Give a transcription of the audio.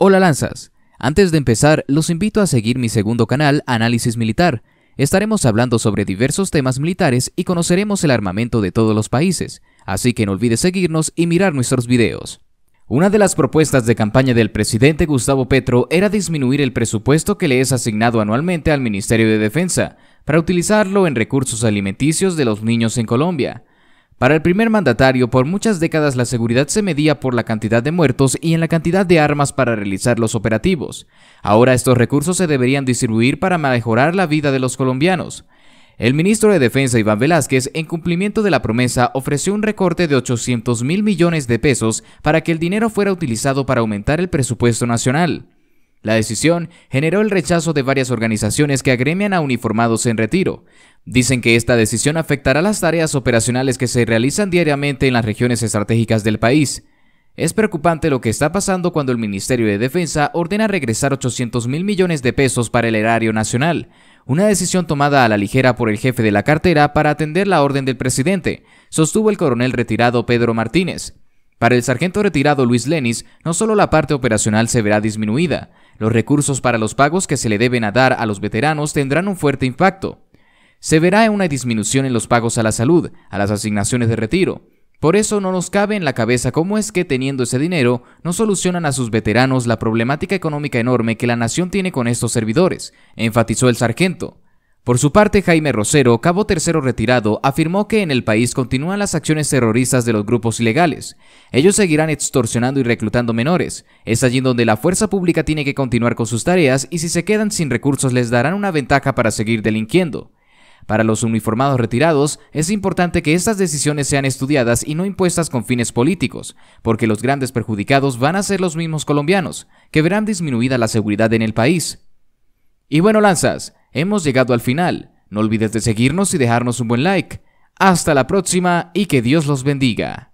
Hola Lanzas, antes de empezar los invito a seguir mi segundo canal Análisis Militar. Estaremos hablando sobre diversos temas militares y conoceremos el armamento de todos los países, así que no olvides seguirnos y mirar nuestros videos. Una de las propuestas de campaña del presidente Gustavo Petro era disminuir el presupuesto que le es asignado anualmente al Ministerio de Defensa, para utilizarlo en recursos alimenticios de los niños en Colombia. Para el primer mandatario, por muchas décadas la seguridad se medía por la cantidad de muertos y en la cantidad de armas para realizar los operativos. Ahora estos recursos se deberían distribuir para mejorar la vida de los colombianos. El ministro de Defensa Iván Velázquez, en cumplimiento de la promesa, ofreció un recorte de 800 mil millones de pesos para que el dinero fuera utilizado para aumentar el presupuesto nacional. La decisión generó el rechazo de varias organizaciones que agremian a uniformados en retiro. Dicen que esta decisión afectará las tareas operacionales que se realizan diariamente en las regiones estratégicas del país. Es preocupante lo que está pasando cuando el Ministerio de Defensa ordena regresar 800 mil millones de pesos para el erario nacional, una decisión tomada a la ligera por el jefe de la cartera para atender la orden del presidente, sostuvo el coronel retirado Pedro Martínez. Para el sargento retirado Luis Lenis, no solo la parte operacional se verá disminuida, los recursos para los pagos que se le deben a dar a los veteranos tendrán un fuerte impacto. Se verá una disminución en los pagos a la salud, a las asignaciones de retiro. Por eso no nos cabe en la cabeza cómo es que teniendo ese dinero no solucionan a sus veteranos la problemática económica enorme que la nación tiene con estos servidores, enfatizó el sargento. Por su parte, Jaime Rosero, cabo tercero retirado, afirmó que en el país continúan las acciones terroristas de los grupos ilegales. Ellos seguirán extorsionando y reclutando menores. Es allí donde la fuerza pública tiene que continuar con sus tareas y si se quedan sin recursos les darán una ventaja para seguir delinquiendo. Para los uniformados retirados, es importante que estas decisiones sean estudiadas y no impuestas con fines políticos, porque los grandes perjudicados van a ser los mismos colombianos, que verán disminuida la seguridad en el país. Y bueno, Lanzas, Hemos llegado al final. No olvides de seguirnos y dejarnos un buen like. Hasta la próxima y que Dios los bendiga.